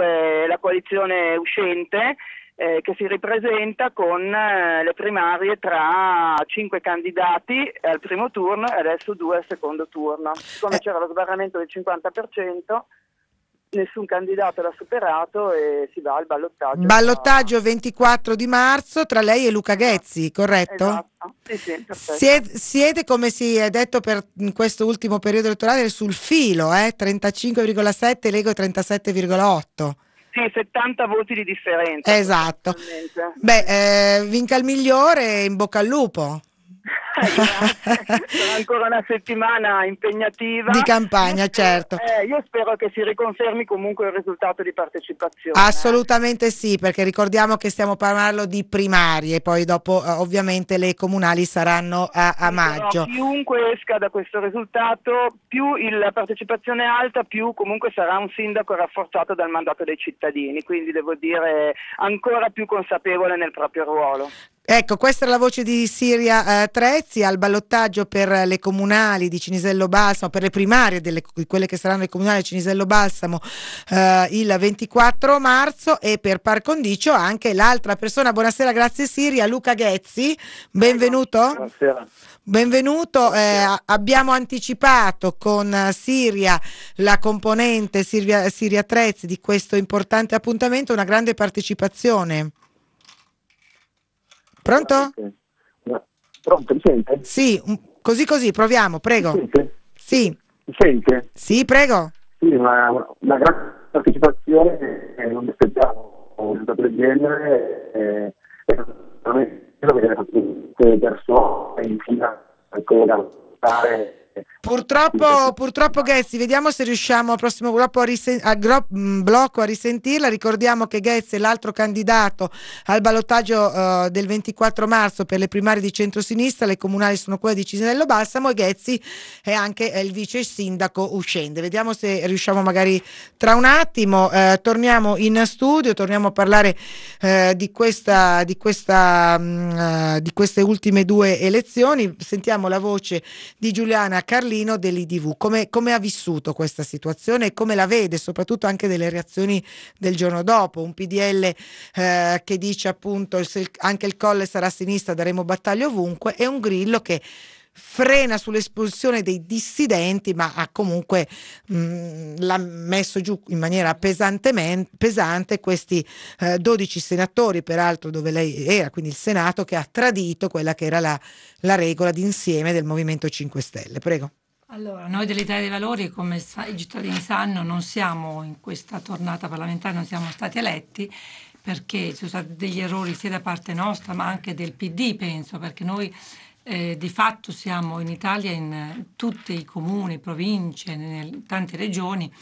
comunque la coalizione uscente eh, che si ripresenta con eh, le primarie tra cinque candidati al primo turno e adesso due al secondo turno. Siccome eh. c'era lo sbarramento del 50%, nessun candidato l'ha superato e si va al ballottaggio. Ballottaggio a... 24 di marzo tra lei e Luca Ghezzi, corretto? Esatto. Sì, sì, siete, siete, come si è detto per questo ultimo periodo elettorale, sul filo, eh? 35,7, Lego 37,8. Sì, 70 voti di differenza. Esatto. Beh, eh, vinca il migliore, in bocca al lupo. Sarà ancora una settimana impegnativa. Di campagna, certo. Eh, io spero che si riconfermi comunque il risultato di partecipazione. Eh. Assolutamente sì, perché ricordiamo che stiamo parlando di primarie, poi dopo eh, ovviamente le comunali saranno a, a maggio. Però chiunque esca da questo risultato, più la partecipazione è alta, più comunque sarà un sindaco rafforzato dal mandato dei cittadini, quindi devo dire ancora più consapevole nel proprio ruolo. Ecco, questa era la voce di Siria eh, Trezzi al ballottaggio per le comunali di Cinisello Balsamo, per le primarie di quelle che saranno le comunali di Cinisello Balsamo eh, il 24 marzo e per par condicio anche l'altra persona. Buonasera, grazie Siria, Luca Ghezzi, benvenuto. Buonasera. Benvenuto, eh, abbiamo anticipato con Siria la componente Siria, Siria Trezzi di questo importante appuntamento, una grande partecipazione. Pronto? Pronto, mi sente? Sì, così così, proviamo, prego. Mi sente? Sì. Mi sente? Sì, prego. Sì, ma una grande partecipazione che eh, non mi aspettavo un risultato del genere eh, è veramente vedere persone in fila ancora fare Purtroppo, purtroppo Ghezzi, vediamo se riusciamo al prossimo blocco a, risen- a gro- mm, blocco a, risentirla. Ricordiamo che Ghezzi è l'altro candidato al ballottaggio uh, del 24 marzo per le primarie di centrosinistra, le comunali sono quelle di Cisinello Balsamo e Ghezzi è anche il vice sindaco uscente. Vediamo se riusciamo magari tra un attimo. Eh, torniamo in studio, torniamo a parlare eh, di, questa, di, questa, mh, mm, eh, di queste ultime due elezioni. Sentiamo la voce di Giuliana Giovanna Carlino dell'IDV. Come, come, ha vissuto questa situazione e come la vede, soprattutto anche delle reazioni del giorno dopo? Un PDL eh, che dice appunto se anche il colle sarà a sinistra daremo battaglia ovunque e un grillo che frena sull'espulsione dei dissidenti, ma ha comunque mh, mm, l'ha messo giù in maniera pesante questi eh, 12 senatori, peraltro dove lei era, quindi il Senato, che ha tradito quella che era la, la regola d'insieme del Movimento 5 Stelle. Prego. Allora, noi dell'Italia dei Valori, come i cittadini sanno, non siamo in questa tornata parlamentare, non siamo stati eletti perché ci sono stati degli errori sia da parte nostra ma anche del PD, penso, perché noi eh, di fatto siamo in Italia in tutti i comuni, province, in tante regioni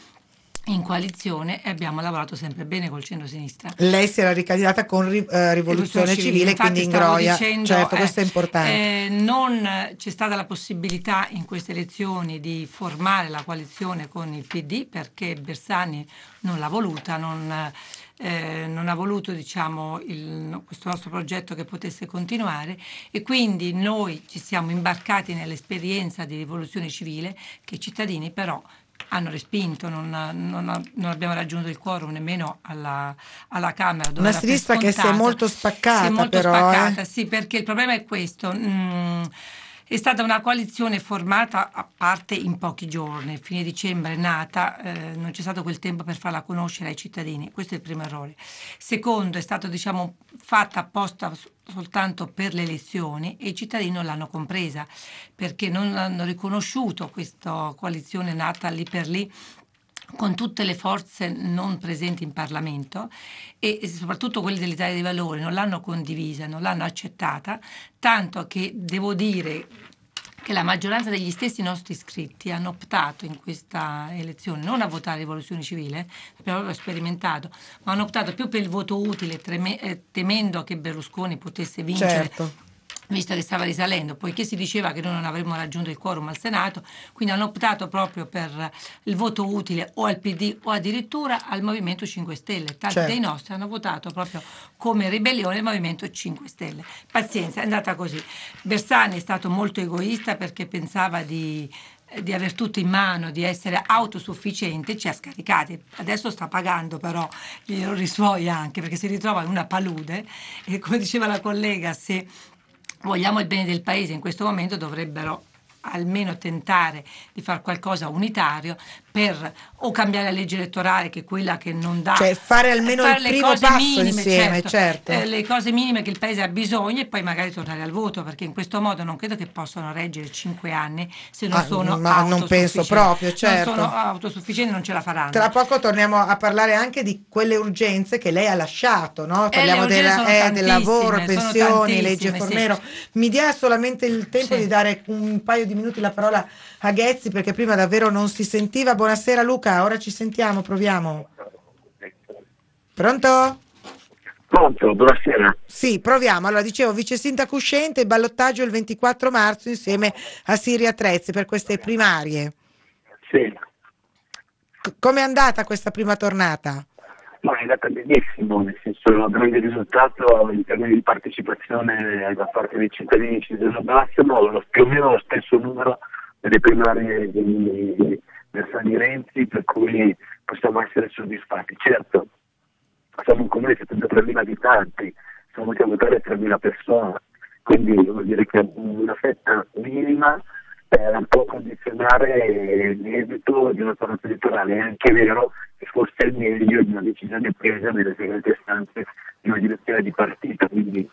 in coalizione e abbiamo lavorato sempre bene col centro-sinistra. Lei si era ricandidata con uh, Rivoluzione, Rivoluzione Civile, civile quindi in Groia, dicendo, certo, eh, questo è eh, importante. Eh, non c'è stata la possibilità in queste elezioni di formare la coalizione con il PD perché Bersani non l'ha voluta, non eh, non ha voluto diciamo, il, questo nostro progetto che potesse continuare e quindi noi ci siamo imbarcati nell'esperienza di rivoluzione civile che i cittadini però hanno respinto, non, non, non, abbiamo raggiunto il quorum nemmeno alla, alla Camera. Dove Una sinistra che si è molto spaccata. Si è molto però, eh. spaccata, eh? sì, perché il problema è questo. Mm, è stata una coalizione formata a parte in pochi giorni, fine dicembre è nata, eh, non c'è stato quel tempo per farla conoscere ai cittadini, questo è il primo errore. Secondo, è stata diciamo, fatta apposta soltanto per le elezioni e i cittadini non l'hanno compresa perché non hanno riconosciuto questa coalizione nata lì per lì con tutte le forze non presenti in Parlamento e soprattutto quelli dell'Italia dei Valori non l'hanno condivisa, non l'hanno accettata, tanto che devo dire che la maggioranza degli stessi nostri iscritti hanno optato in questa elezione non a votare la rivoluzione civile, abbiamo sperimentato, ma hanno optato più per il voto utile, eh, temendo che Berlusconi potesse vincere certo visto che stava risalendo, poiché si diceva che noi non avremmo raggiunto il quorum al Senato, quindi hanno optato proprio per il voto utile o al PD o addirittura al Movimento 5 Stelle. Tanti certo. dei nostri hanno votato proprio come ribellione il Movimento 5 Stelle. Pazienza, è andata così. Bersani è stato molto egoista perché pensava di di aver tutto in mano, di essere autosufficiente, ci ha scaricati. Adesso sta pagando però gli errori suoi anche, perché si ritrova in una palude e come diceva la collega, se vogliamo il bene del paese in questo momento dovrebbero almeno tentare di fare qualcosa unitario per o cambiare la legge elettorale che è quella che non dà cioè fare almeno fare il primo passo minime, insieme certo, certo. Eh, le cose minime che il paese ha bisogno e poi magari tornare al voto perché in questo modo non credo che possano reggere cinque anni se non ah, sono ma non penso proprio certo non sono autosufficienti non ce la faranno tra poco torniamo a parlare anche di quelle urgenze che lei ha lasciato no? Eh, parliamo della, eh, del lavoro pensioni legge Fornero sì. mi dia solamente il tempo sì. di dare un paio di minuti la parola a Ghezzi perché prima davvero non si sentiva buona Buonasera Luca, ora ci sentiamo, proviamo. Pronto? Pronto, buonasera. Sì, proviamo. Allora, dicevo, vice sindaco uscente, ballottaggio il 24 marzo insieme a Siria Trezzi per queste primarie. Sì. C- Come è andata questa prima tornata? Ma è andata benissimo, nel senso un grande risultato in termini di partecipazione eh, da parte dei cittadini ci sono massimo, più o meno lo stesso numero delle primarie di, scelta di Renzi per cui possiamo essere soddisfatti. Certo, siamo un comune di 73.000 abitanti, siamo venuti votare 3.000 persone, quindi vuol dire che una fetta minima eh, può condizionare l'esito di una tornata elettorale. È anche vero che forse è meglio di una decisione presa nelle segrete stanze di una direzione di partito, quindi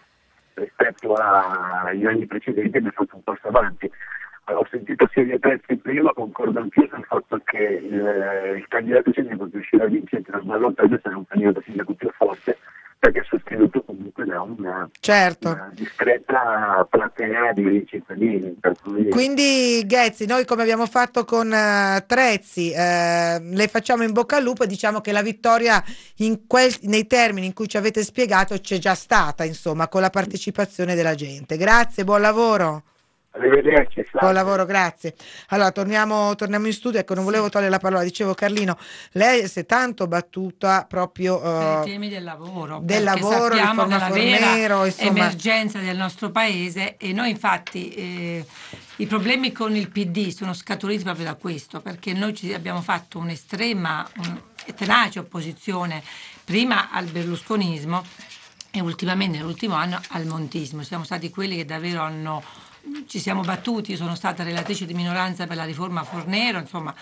rispetto agli anni precedenti abbiamo fatto un passo avanti. Ho sentito Silvia Pezzi prima, concordo anch'io sul fatto che il, eh, il candidato sindaco che uscirà vincente dal ballottaggio sarà un candidato sindaco più forte perché è sostenuto comunque da una, eh, certo. una discreta platea di cittadini. Cui... Quindi Ghezzi, noi come abbiamo fatto con uh, Trezzi, eh, le facciamo in bocca al lupo e diciamo che la vittoria quel, nei termini in cui ci avete spiegato c'è già stata, insomma, con la partecipazione della gente. Grazie, buon lavoro. Arrivederci. Grazie. Buon lavoro, grazie. Allora, torniamo, torniamo in studio. Ecco, non sì. volevo togliere la parola. Dicevo, Carlino, lei si è tanto battuta proprio... Uh, per i eh, temi del lavoro. Del lavoro, della Fornero, vera insomma. emergenza del nostro paese e noi infatti... Eh, i problemi con il PD sono scaturiti proprio da questo, perché noi abbiamo fatto un'estrema un, tenace opposizione prima al berlusconismo e ultimamente nell'ultimo anno al montismo. Siamo stati quelli che davvero hanno ci siamo battuti, sono stata relatrice di minoranza per la riforma Fornero, insomma,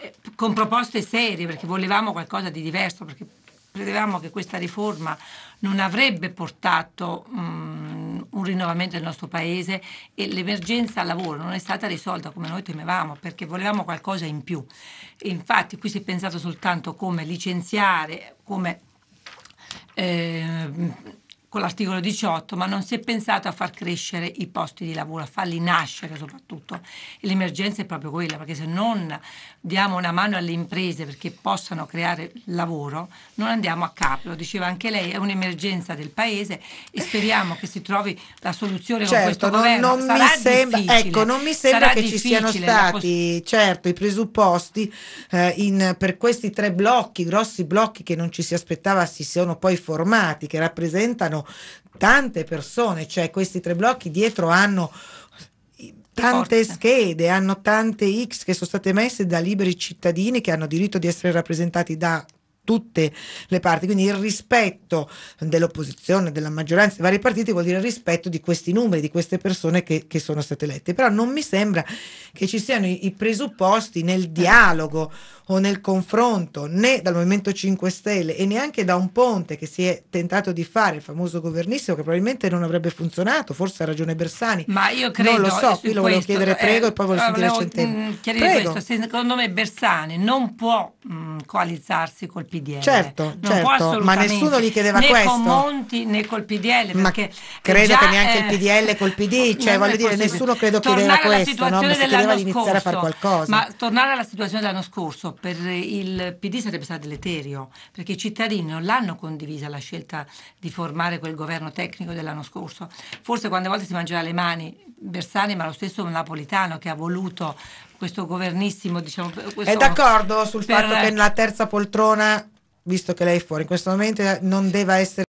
eh, con proposte serie perché volevamo qualcosa di diverso, perché credevamo che questa riforma non avrebbe portato um, un rinnovamento del nostro paese e l'emergenza lavoro non è stata risolta come noi temevamo perché volevamo qualcosa in più. E infatti qui si è pensato soltanto come licenziare, come... Eh, con l'articolo 18, ma non si è pensato a far crescere i posti di lavoro, a farli nascere soprattutto. E l'emergenza è proprio quella, perché se non diamo una mano alle imprese perché possano creare lavoro, non andiamo a capo. Lo diceva anche lei, è un'emergenza del Paese e speriamo che si trovi la soluzione certo, con questo non, governo. Non sarà mi sembra, ecco, non mi sembra che ci siano stati certo, i presupposti eh, in, per questi tre blocchi, grossi blocchi che non ci si aspettava si sono poi formati, che rappresentano hanno tante persone, cioè questi tre blocchi dietro hanno tante Forza. schede, hanno tante X che sono state messe da liberi cittadini che hanno diritto di essere rappresentati da tutte le parti. Quindi il rispetto dell'opposizione, della maggioranza, dei vari partiti vuol dire il rispetto di questi numeri, di queste persone che, che sono state elette. Però non mi sembra che ci siano i, i presupposti nel dialogo o nel confronto né dal Movimento 5 Stelle e neanche da un ponte che si è tentato di fare, il famoso governissimo, che probabilmente non avrebbe funzionato, forse ha ragione Bersani. Ma io credo. Non lo eh, so, qui lo volevo chiedere, eh, prego, eh, e poi voglio sentire Centeno. Mm, prego. Questo. Secondo me Bersani non può mh, mm, coalizzarsi col PDL. Certo, certo ma nessuno gli chiedeva né questo. Né con Monti né col PDL. Ma credo già, che neanche eh, il PDL col PD, cioè voglio dire, nessuno credo tornare chiedeva questo, no? ma si chiedeva di iniziare scorso, a fare qualcosa. Ma tornare alla situazione dell'anno scorso, per il PD sarebbe stato deleterio, perché i cittadini non l'hanno condivisa la scelta di formare quel governo tecnico dell'anno scorso. Forse quando a volte si mangerà le mani Bersani, ma lo stesso Napolitano che ha voluto questo governissimo. Diciamo, questo È d'accordo sul per... fatto che la terza poltrona, visto che lei è fuori in questo momento, non deve essere